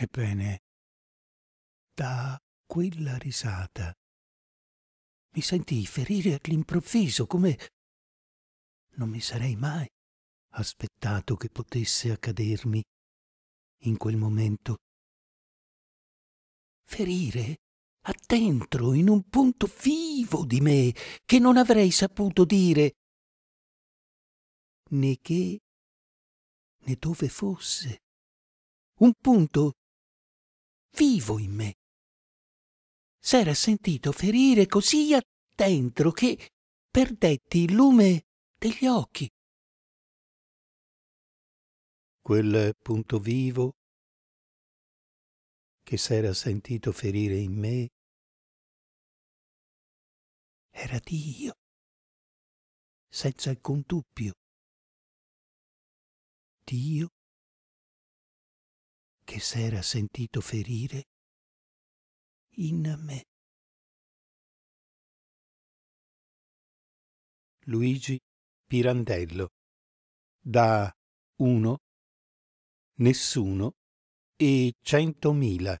Ebbene, da quella risata mi sentii ferire all'improvviso come non mi sarei mai aspettato che potesse accadermi in quel momento. Ferire addentro in un punto vivo di me che non avrei saputo dire né che né dove fosse. Un punto vivo in me. S'era sentito ferire così a dentro che perdetti il lume degli occhi. Quel punto vivo che s'era sentito ferire in me era Dio, senza alcun dubbio. Dio che s'era sentito ferire in me. Luigi Pirandello da 1 nessuno e 100.000